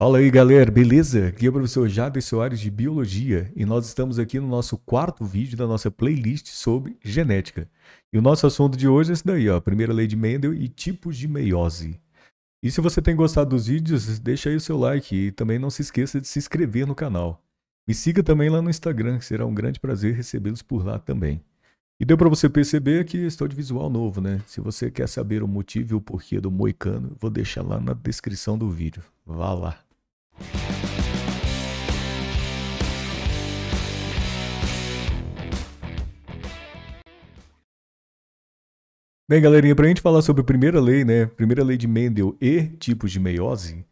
Fala aí galera, beleza? Aqui é o professor Jader Soares de Biologia e nós estamos aqui no nosso quarto vídeo da nossa playlist sobre genética. E o nosso assunto de hoje é esse daí, ó, primeira lei de Mendel e tipos de meiose. E se você tem gostado dos vídeos, deixa aí o seu like e também não se esqueça de se inscrever no canal. Me siga também lá no Instagram, será um grande prazer recebê-los por lá também. E deu para você perceber que estou de visual novo, né? Se você quer saber o motivo e o porquê do moicano, vou deixar lá na descrição do vídeo. Vá lá. Bem, galerinha, para a gente falar sobre a primeira lei, né, primeira lei de Mendel e tipos de meiose,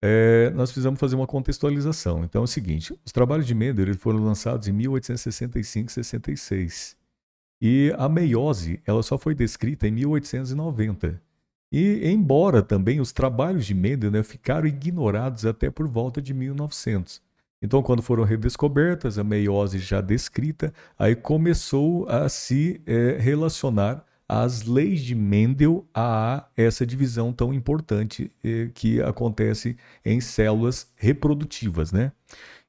é, nós precisamos fazer uma contextualização. Então é o seguinte, os trabalhos de Mendel eles foram lançados em 1865 66. E a meiose, ela só foi descrita em 1890. E, embora também os trabalhos de Mendel né, ficaram ignorados até por volta de 1900. Então, quando foram redescobertas, a meiose já descrita, aí começou a se é, relacionar as leis de Mendel a essa divisão tão importante eh, que acontece em células reprodutivas, né?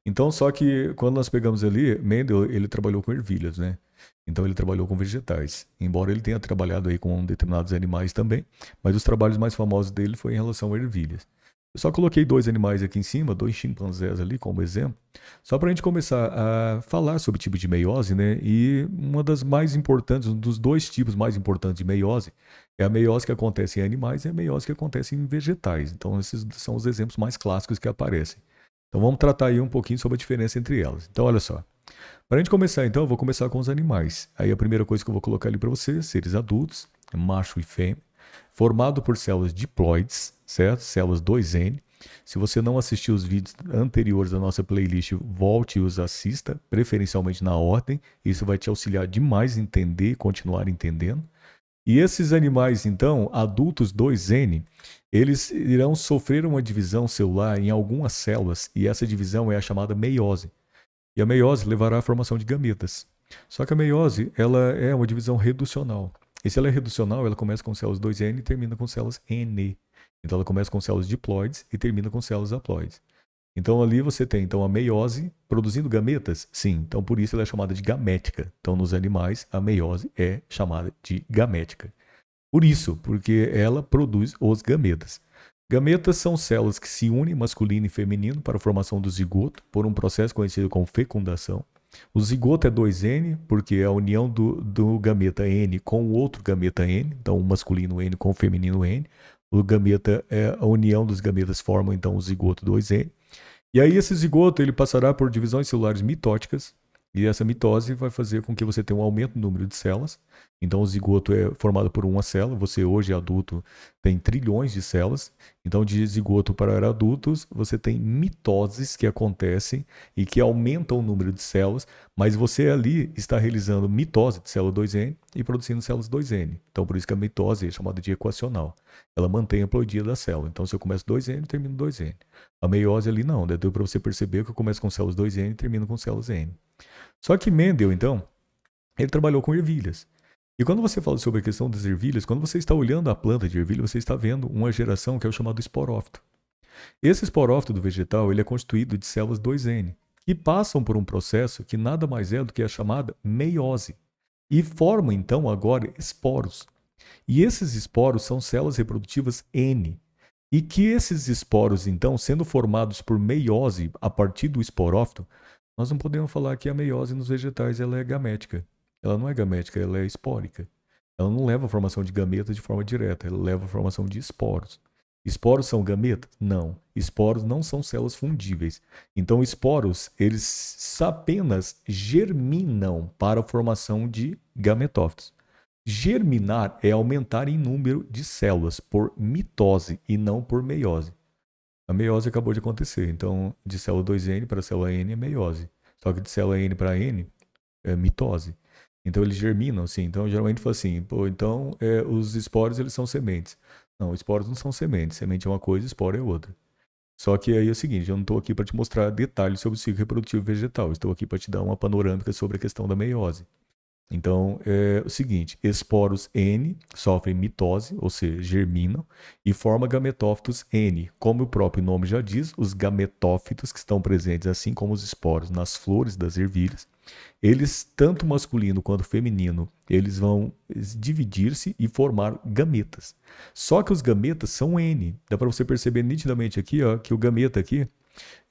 Então, só que quando nós pegamos ali, Mendel, ele trabalhou com ervilhas, né? Então ele trabalhou com vegetais, embora ele tenha trabalhado aí com determinados animais também, mas os trabalhos mais famosos dele foi em relação a ervilhas. Eu só coloquei dois animais aqui em cima, dois chimpanzés ali como exemplo, só para a gente começar a falar sobre o tipo de meiose, né? E uma das mais importantes, um dos dois tipos mais importantes de meiose é a meiose que acontece em animais e a meiose que acontece em vegetais. Então esses são os exemplos mais clássicos que aparecem. Então vamos tratar aí um pouquinho sobre a diferença entre elas. Então olha só. Para a gente começar então, eu vou começar com os animais. Aí a primeira coisa que eu vou colocar ali para vocês, seres adultos, macho e fêmea, formado por células diploides, certo? Células 2N. Se você não assistiu os vídeos anteriores da nossa playlist, volte e os assista, preferencialmente na ordem. Isso vai te auxiliar demais a entender e continuar entendendo. E esses animais, então, adultos 2N, eles irão sofrer uma divisão celular em algumas células, e essa divisão é a chamada meiose. E a meiose levará à formação de gametas. Só que a meiose ela é uma divisão reducional. E se ela é reducional, ela começa com células 2N e termina com células N. Então ela começa com células diploides e termina com células haploides. Então ali você tem então a meiose produzindo gametas? Sim, então por isso ela é chamada de gamética. Então nos animais a meiose é chamada de gamética. Por isso, porque ela produz os gametas. Gametas são células que se unem masculino e feminino para a formação do zigoto por um processo conhecido como fecundação. O zigoto é 2N, porque é a união do, do gameta N com o outro gameta N, então o masculino N com o feminino N. O gameta é a união dos gametas formam então o zigoto 2N. E aí esse zigoto ele passará por divisões celulares mitóticas, e essa mitose vai fazer com que você tenha um aumento do número de células. Então, o zigoto é formado por uma célula. Você, hoje, adulto, tem trilhões de células. Então, de zigoto para adultos, você tem mitoses que acontecem e que aumentam o número de células. Mas você ali está realizando mitose de célula 2N e produzindo células 2N. Então, por isso que a mitose é chamada de equacional. Ela mantém a ploidia da célula. Então, se eu começo 2N, termino 2N. A meiose ali não, né? deu para você perceber que eu começo com células 2N e termino com células N. Só que Mendel, então, ele trabalhou com ervilhas. E quando você fala sobre a questão das ervilhas, quando você está olhando a planta de ervilha, você está vendo uma geração que é o chamado esporófito. Esse esporófito do vegetal ele é constituído de células 2N, que passam por um processo que nada mais é do que a chamada meiose e formam então agora esporos. E esses esporos são células reprodutivas N. E que esses esporos, então, sendo formados por meiose a partir do esporófito, nós não podemos falar que a meiose nos vegetais ela é gamética. Ela não é gamética, ela é espórica. Ela não leva a formação de gametas de forma direta, ela leva a formação de esporos. Esporos são gametas? Não. Esporos não são células fundíveis. Então, esporos, eles apenas germinam para a formação de gametófitos. Germinar é aumentar em número de células por mitose e não por meiose. A meiose acabou de acontecer, então de célula 2N para célula N é meiose. Só que de célula N para N é mitose. Então eles germinam, sim. Então geralmente fala assim, pô, então é, os esporos eles são sementes. Não, esporos não são sementes. Semente é uma coisa, esporo é outra. Só que aí é o seguinte, eu não estou aqui para te mostrar detalhes sobre o ciclo reprodutivo vegetal. Estou aqui para te dar uma panorâmica sobre a questão da meiose. Então, é o seguinte, esporos N sofrem mitose, ou seja, germinam, e forma gametófitos N. Como o próprio nome já diz, os gametófitos que estão presentes, assim como os esporos, nas flores das ervilhas, eles, tanto masculino quanto feminino, eles vão dividir-se e formar gametas. Só que os gametas são N. Dá para você perceber nitidamente aqui ó, que o gameta aqui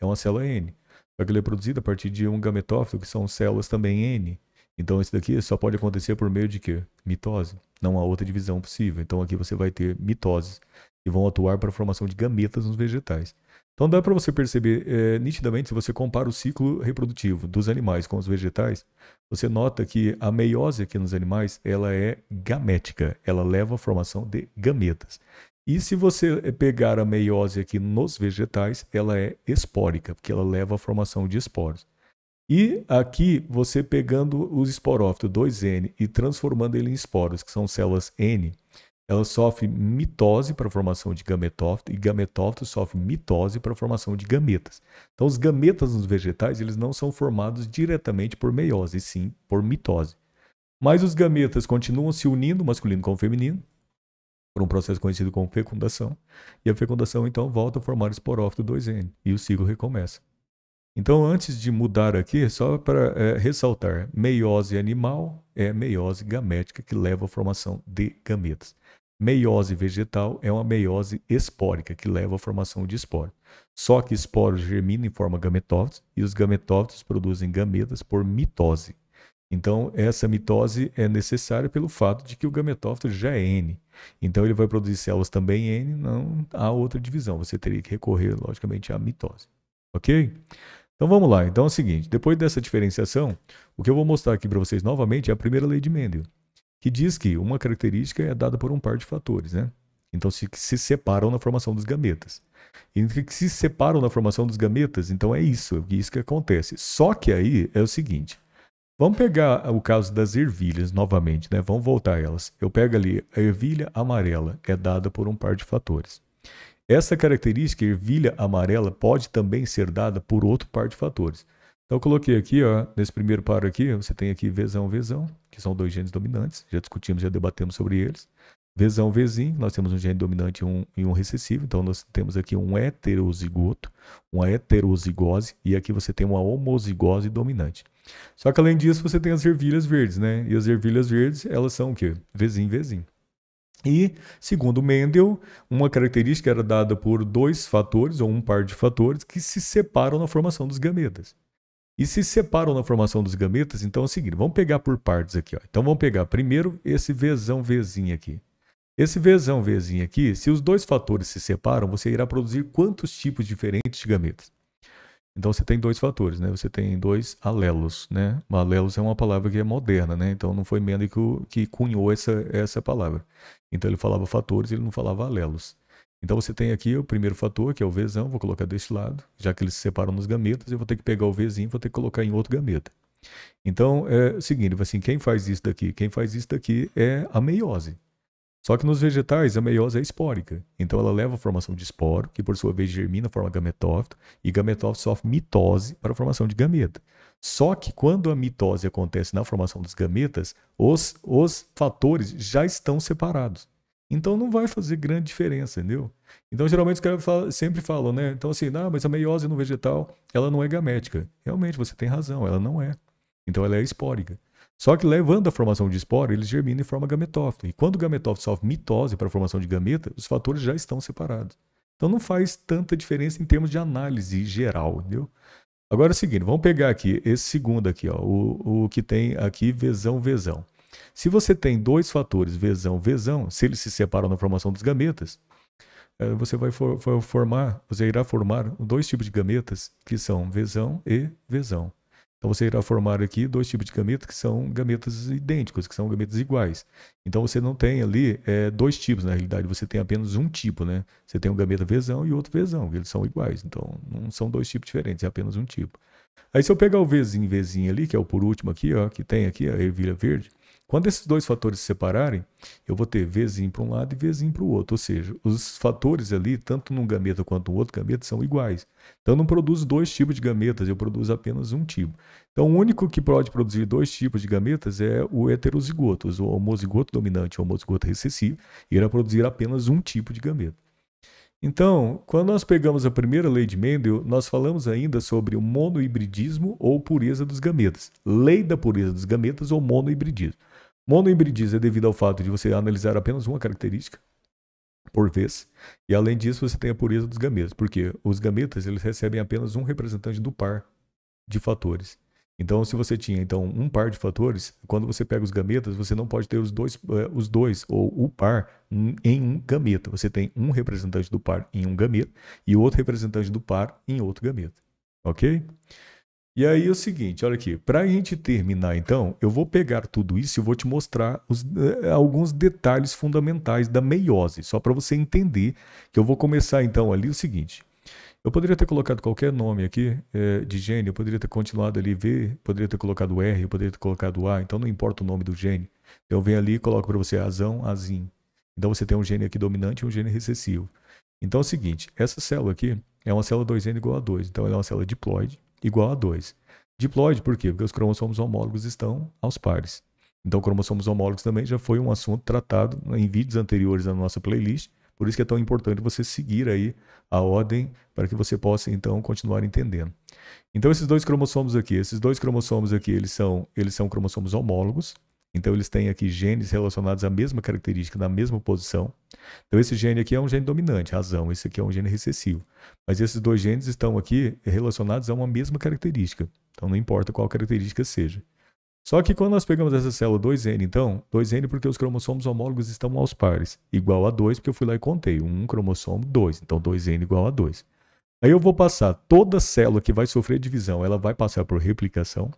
é uma célula N. Só que ele é produzido a partir de um gametófito, que são células também N. Então, isso daqui só pode acontecer por meio de quê? Mitose. Não há outra divisão possível. Então, aqui você vai ter mitoses que vão atuar para a formação de gametas nos vegetais. Então, dá para você perceber é, nitidamente, se você compara o ciclo reprodutivo dos animais com os vegetais, você nota que a meiose aqui nos animais, ela é gamética. Ela leva à formação de gametas. E se você é, pegar a meiose aqui nos vegetais, ela é espórica, porque ela leva à formação de esporos. E aqui você pegando os esporófitos 2N e transformando ele em esporos, que são células N, ela sofre mitose para a formação de gametófito e gametófito sofre mitose para a formação de gametas. Então os gametas nos vegetais, eles não são formados diretamente por meiose, sim por mitose. Mas os gametas continuam se unindo, masculino com feminino, por um processo conhecido como fecundação, e a fecundação então volta a formar esporófito 2N e o ciclo recomeça. Então, antes de mudar aqui, só para é, ressaltar, meiose animal é meiose gamética que leva à formação de gametas. Meiose vegetal é uma meiose espórica que leva à formação de esporos. Só que esporos germinam em forma gametófitos e os gametófitos produzem gametas por mitose. Então, essa mitose é necessária pelo fato de que o gametófito já é N. Então, ele vai produzir células também N, não há outra divisão. Você teria que recorrer, logicamente, à mitose. Ok? Então vamos lá. Então é o seguinte, depois dessa diferenciação, o que eu vou mostrar aqui para vocês novamente é a primeira lei de Mendel, que diz que uma característica é dada por um par de fatores, né? Então se, se separam na formação dos gametas. E que se separam na formação dos gametas, então é isso, é isso que acontece. Só que aí é o seguinte, Vamos pegar o caso das ervilhas novamente, né? Vamos voltar a elas. Eu pego ali a ervilha amarela, é dada por um par de fatores. Essa característica ervilha amarela pode também ser dada por outro par de fatores. Então eu coloquei aqui, ó, nesse primeiro par aqui, você tem aqui vezão, vezão, que são dois genes dominantes, já discutimos, já debatemos sobre eles. Vezão, vezinho, nós temos um gene dominante e um, e um recessivo, então nós temos aqui um heterozigoto, uma heterozigose, e aqui você tem uma homozigose dominante. Só que além disso, você tem as ervilhas verdes, né? E as ervilhas verdes, elas são o quê? Vezinho, vezinho. E, segundo Mendel, uma característica era dada por dois fatores, ou um par de fatores, que se separam na formação dos gametas. E se separam na formação dos gametas, então é o seguinte, vamos pegar por partes aqui. Ó. Então vamos pegar primeiro esse Vzão Vzinho aqui. Esse Vzão Vzinho aqui, se os dois fatores se separam, você irá produzir quantos tipos diferentes de gametas? Então você tem dois fatores, né? Você tem dois alelos, né? Alelos é uma palavra que é moderna, né? Então não foi Mendel que, que cunhou essa, essa palavra. Então ele falava fatores, ele não falava alelos. Então você tem aqui o primeiro fator, que é o Vzão, vou colocar deste lado, já que eles se separam nos gametas, eu vou ter que pegar o Vzinho, vou ter que colocar em outro gameta. Então é o seguinte, assim, quem faz isso daqui? Quem faz isso daqui é a meiose. Só que nos vegetais, a meiose é espórica, então ela leva à formação de esporo, que por sua vez germina forma gametófito, e gametófito sofre mitose para a formação de gameta. Só que quando a mitose acontece na formação dos gametas, os, os fatores já estão separados. Então não vai fazer grande diferença, entendeu? Então geralmente os caras sempre falam, né? Então assim, ah, mas a meiose no vegetal, ela não é gamética. Realmente, você tem razão, ela não é. Então ela é espórica. Só que levando a formação de esporo, eles germinam em forma gametófito E quando o gametófito sofre mitose para a formação de gameta, os fatores já estão separados. Então não faz tanta diferença em termos de análise geral, entendeu? Agora é o seguinte, vamos pegar aqui esse segundo aqui, ó, o, o que tem aqui vesão, vesão. Se você tem dois fatores, vesão, vesão, se eles se separam na formação dos gametas, eh, você vai for, for formar, você irá formar dois tipos de gametas que são vesão e vesão. Então você irá formar aqui dois tipos de gametas que são gametas idênticos, que são gametas iguais. Então você não tem ali é, dois tipos, na realidade, você tem apenas um tipo, né? Você tem um gameta Vzão e outro que eles são iguais. Então não são dois tipos diferentes, é apenas um tipo. Aí se eu pegar o vezinho vezinho ali, que é o por último aqui, ó, que tem aqui a ervilha verde, quando esses dois fatores se separarem, eu vou ter Vzinho para um lado e Vzinho para o outro. Ou seja, os fatores ali, tanto num gameta quanto no outro gameta, são iguais. Então eu não produzo dois tipos de gametas, eu produzo apenas um tipo. Então o único que pode produzir dois tipos de gametas é o heterozigoto, o homozigoto dominante e o homozigoto recessivo, irá produzir apenas um tipo de gameta. Então, quando nós pegamos a primeira lei de Mendel, nós falamos ainda sobre o monohibridismo ou pureza dos gametas. Lei da pureza dos gametas ou monohibridismo. Monoembridiza é devido ao fato de você analisar apenas uma característica por vez, e além disso você tem a pureza dos gametas, porque os gametas eles recebem apenas um representante do par de fatores. Então, se você tinha então um par de fatores, quando você pega os gametas, você não pode ter os dois, eh, os dois ou o par em um gameta. Você tem um representante do par em um gameta e outro representante do par em outro gameta. Ok? E aí é o seguinte, olha aqui, para a gente terminar então, eu vou pegar tudo isso e vou te mostrar os, eh, alguns detalhes fundamentais da meiose, só para você entender que eu vou começar então ali o seguinte. Eu poderia ter colocado qualquer nome aqui eh, de gene, eu poderia ter continuado ali V, poderia ter colocado R, eu poderia ter colocado A, então não importa o nome do gene. Eu venho ali e coloco para você azão, azim. Então você tem um gene aqui dominante e um gene recessivo. Então é o seguinte, essa célula aqui é uma célula 2N igual a 2, então ela é uma célula diploide igual a 2. Diploide, por quê? Porque os cromossomos homólogos estão aos pares. Então, cromossomos homólogos também já foi um assunto tratado em vídeos anteriores na nossa playlist. Por isso que é tão importante você seguir aí a ordem para que você possa então continuar entendendo. Então esses dois cromossomos aqui, esses dois cromossomos aqui, eles são, eles são cromossomos homólogos, então, eles têm aqui genes relacionados à mesma característica, na mesma posição. Então, esse gene aqui é um gene dominante, razão. Esse aqui é um gene recessivo. Mas esses dois genes estão aqui relacionados a uma mesma característica. Então, não importa qual característica seja. Só que quando nós pegamos essa célula 2N, então, 2N porque os cromossomos homólogos estão aos pares, igual a 2, porque eu fui lá e contei, um cromossomo, 2, então 2N igual a 2. Aí eu vou passar, toda célula que vai sofrer divisão, ela vai passar por replicação,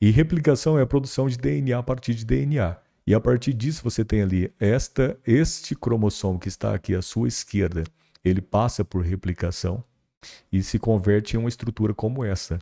e replicação é a produção de DNA a partir de DNA. E a partir disso você tem ali esta este cromossomo que está aqui à sua esquerda, ele passa por replicação e se converte em uma estrutura como essa.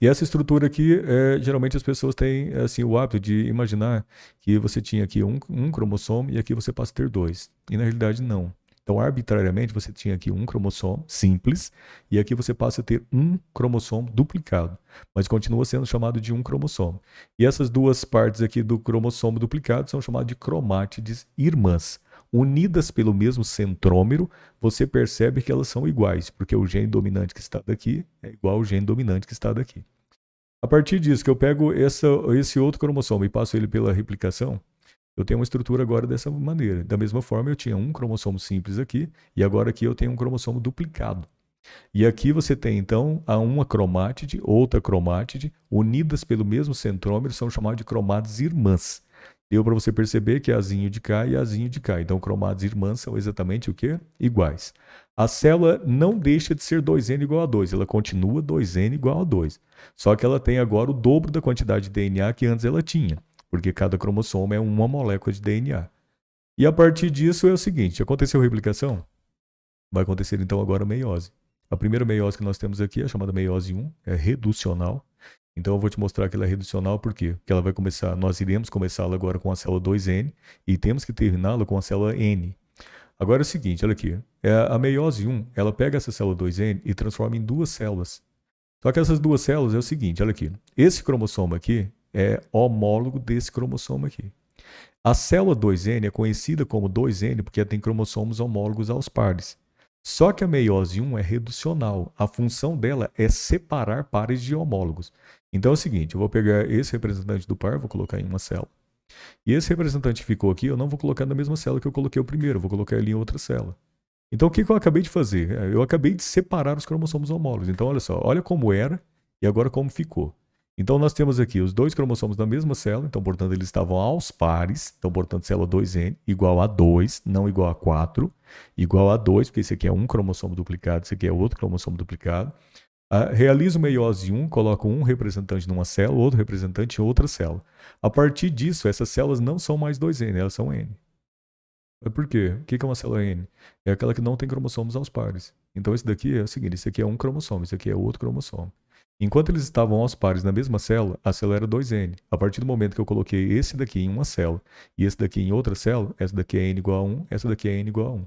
E essa estrutura aqui, é, geralmente as pessoas têm assim, o hábito de imaginar que você tinha aqui um, um cromossomo e aqui você passa a ter dois. E na realidade, não. Então, arbitrariamente, você tinha aqui um cromossomo simples e aqui você passa a ter um cromossomo duplicado, mas continua sendo chamado de um cromossomo. E essas duas partes aqui do cromossomo duplicado são chamadas de cromátides irmãs. Unidas pelo mesmo centrômero, você percebe que elas são iguais, porque o gene dominante que está daqui é igual ao gene dominante que está daqui. A partir disso, que eu pego essa, esse outro cromossomo e passo ele pela replicação, eu tenho uma estrutura agora dessa maneira. Da mesma forma, eu tinha um cromossomo simples aqui, e agora aqui eu tenho um cromossomo duplicado. E aqui você tem, então, a uma cromátide, outra cromátide, unidas pelo mesmo centrômero, são chamadas de cromátides irmãs. Deu para você perceber que é azinho de cá e azinho de cá. Então, cromátides irmãs são exatamente o quê? Iguais. A célula não deixa de ser 2N igual a 2, ela continua 2N igual a 2. Só que ela tem agora o dobro da quantidade de DNA que antes ela tinha porque cada cromossomo é uma molécula de DNA. E a partir disso é o seguinte: aconteceu replicação? Vai acontecer então agora a meiose. A primeira meiose que nós temos aqui é chamada meiose 1, é reducional. Então eu vou te mostrar que ela é reducional por quê? Porque ela vai começar, nós iremos começá-la agora com a célula 2N e temos que terminá-la com a célula N. Agora é o seguinte, olha aqui, é, a meiose 1, ela pega essa célula 2N e transforma em duas células. Só que essas duas células é o seguinte, olha aqui, esse cromossomo aqui, é homólogo desse cromossomo aqui. A célula 2N é conhecida como 2N porque tem cromossomos homólogos aos pares. Só que a meiose 1 é reducional. A função dela é separar pares de homólogos. Então é o seguinte, eu vou pegar esse representante do par, vou colocar em uma célula. E esse representante ficou aqui, eu não vou colocar na mesma célula que eu coloquei o primeiro, vou colocar ele em outra célula. Então o que, que eu acabei de fazer? É, eu acabei de separar os cromossomos homólogos. Então olha só, olha como era e agora como ficou. Então, nós temos aqui os dois cromossomos da mesma célula, então, portanto, eles estavam aos pares. Então, portanto, célula 2N igual a 2, não igual a 4, igual a 2, porque esse aqui é um cromossomo duplicado, esse aqui é outro cromossomo duplicado. Uh, realiza meiose 1, coloca um representante numa célula, outro representante em outra célula. A partir disso, essas células não são mais 2N, elas são N. É por quê? O que é uma célula N? É aquela que não tem cromossomos aos pares. Então, esse daqui é o seguinte: esse aqui é um cromossomo, esse aqui é outro cromossomo. Enquanto eles estavam aos pares na mesma célula, a célula era 2n. A partir do momento que eu coloquei esse daqui em uma célula e esse daqui em outra célula, essa daqui é n igual a 1, essa daqui é n igual a 1.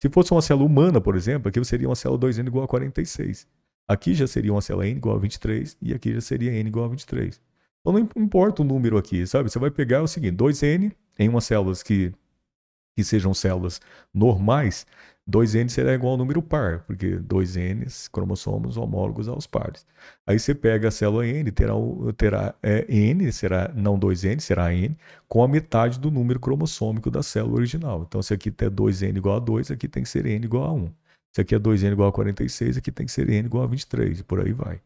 Se fosse uma célula humana, por exemplo, aqui seria uma célula 2n igual a 46. Aqui já seria uma célula n igual a 23 e aqui já seria n igual a 23. Então não importa o número aqui, sabe? Você vai pegar o seguinte, 2n em umas células que que sejam células normais, 2n será igual ao número par, porque 2n cromossomos homólogos aos pares. Aí você pega a célula n, terá, terá é, n, será não 2n, será n, com a metade do número cromossômico da célula original. Então, se aqui tem 2n igual a 2, aqui tem que ser n igual a 1. Se aqui é 2n igual a 46, aqui tem que ser n igual a 23, e por aí vai.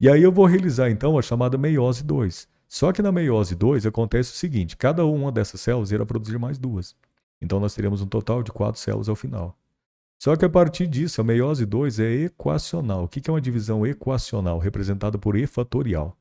E aí eu vou realizar, então, a chamada meiose 2. Só que na meiose 2 acontece o seguinte, cada uma dessas células irá produzir mais duas. Então nós teríamos um total de quatro células ao final. Só que a partir disso, a meiose 2 é equacional. O que é uma divisão equacional? Representada por E fatorial.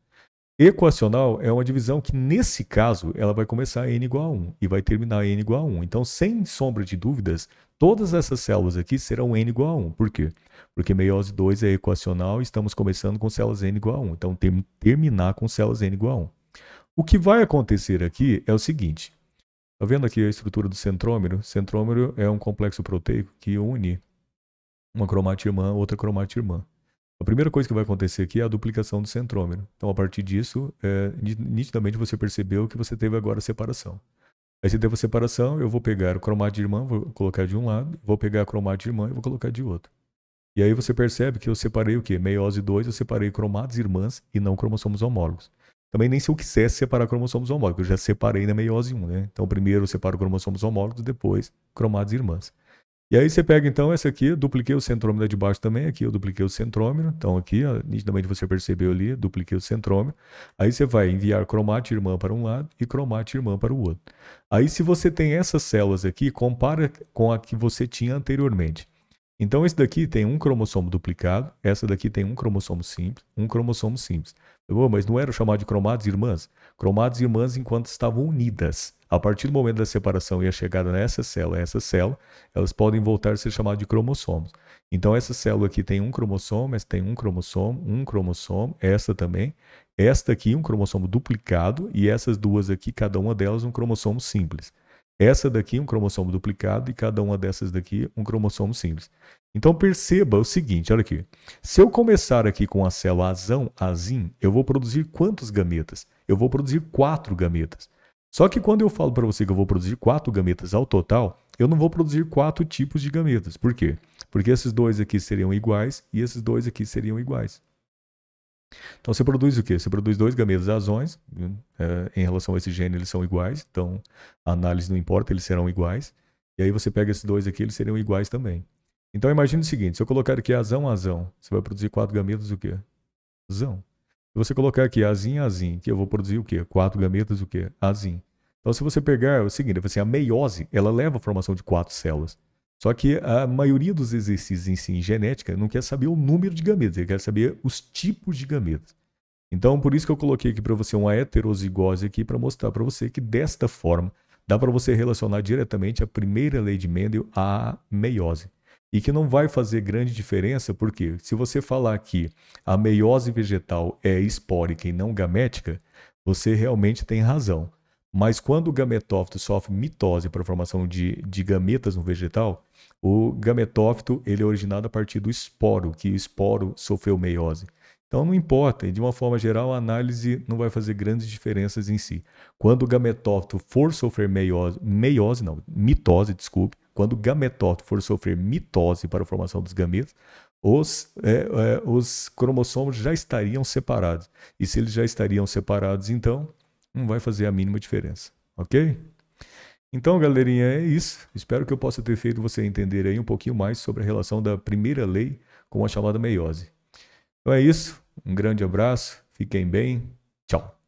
Equacional é uma divisão que, nesse caso, ela vai começar n igual a 1 e vai terminar n igual a 1. Então, sem sombra de dúvidas, todas essas células aqui serão n igual a 1. Por quê? Porque meiose 2 é equacional e estamos começando com células n igual a 1. Então, terminar com células n igual a 1. O que vai acontecer aqui é o seguinte. Tá vendo aqui a estrutura do centrômero? Centrômero é um complexo proteico que une uma cromática irmã, outra cromática irmã. A primeira coisa que vai acontecer aqui é a duplicação do centrômero. Então, a partir disso, é, nitidamente você percebeu que você teve agora separação. Aí você teve a separação, eu vou pegar o cromática irmã, vou colocar de um lado, vou pegar a cromática irmã e vou colocar de outro. E aí você percebe que eu separei o quê? Meiose 2, eu separei cromadas irmãs e não cromossomos homólogos. Também nem se eu quisesse é separar cromossomos homólogos, eu já separei na meiose 1, né? Então primeiro eu separo cromossomos homólogos, depois cromados irmãs. E aí você pega então essa aqui, dupliquei o centrômero de baixo também, aqui eu dupliquei o centrômero, então aqui, ó, nitidamente você percebeu ali, dupliquei o centrômero. Aí você vai enviar cromate irmã para um lado e cromate irmã para o outro. Aí se você tem essas células aqui, compara com a que você tinha anteriormente. Então, esse daqui tem um cromossomo duplicado, essa daqui tem um cromossomo simples, um cromossomo simples. Oh, mas não era chamado de cromados irmãs? Cromados irmãs enquanto estavam unidas. A partir do momento da separação e a chegada nessa célula, essa célula, elas podem voltar a ser chamadas de cromossomos. Então, essa célula aqui tem um cromossomo, essa tem um cromossomo, um cromossomo, Essa também. Esta aqui, um cromossomo duplicado, e essas duas aqui, cada uma delas, um cromossomo simples. Essa daqui um cromossomo duplicado e cada uma dessas daqui um cromossomo simples. Então perceba o seguinte, olha aqui. Se eu começar aqui com a célula azão, azim, eu vou produzir quantos gametas? Eu vou produzir quatro gametas. Só que quando eu falo para você que eu vou produzir quatro gametas ao total, eu não vou produzir quatro tipos de gametas. Por quê? Porque esses dois aqui seriam iguais e esses dois aqui seriam iguais. Então você produz o quê? Você produz dois gametas azões, né? é, em relação a esse gene eles são iguais, então a análise não importa, eles serão iguais. E aí você pega esses dois aqui, eles seriam iguais também. Então imagine o seguinte, se eu colocar aqui azão, azão, você vai produzir quatro gametas o quê? Azão. Se você colocar aqui azim, azim, que eu vou produzir o quê? Quatro gametas o quê? Azim. Então se você pegar, é o seguinte, assim, a meiose, ela leva a formação de quatro células. Só que a maioria dos exercícios em si, em genética, não quer saber o número de gametas, ele quer saber os tipos de gametas. Então, por isso que eu coloquei aqui para você uma heterozigose aqui para mostrar para você que desta forma dá para você relacionar diretamente a primeira lei de Mendel à meiose. E que não vai fazer grande diferença, porque se você falar que a meiose vegetal é espórica e não gamética, você realmente tem razão. Mas quando o gametófito sofre mitose para a formação de, de gametas no vegetal, o gametófito ele é originado a partir do esporo, que o esporo sofreu meiose. Então não importa, e de uma forma geral a análise não vai fazer grandes diferenças em si. Quando o gametófito for sofrer meiose, meiose não, mitose, desculpe, quando o gametófito for sofrer mitose para a formação dos gametas, os, é, é, os cromossomos já estariam separados. E se eles já estariam separados, então não vai fazer a mínima diferença, ok? Então, galerinha, é isso. Espero que eu possa ter feito você entender aí um pouquinho mais sobre a relação da primeira lei com a chamada meiose. Então é isso. Um grande abraço, fiquem bem, tchau.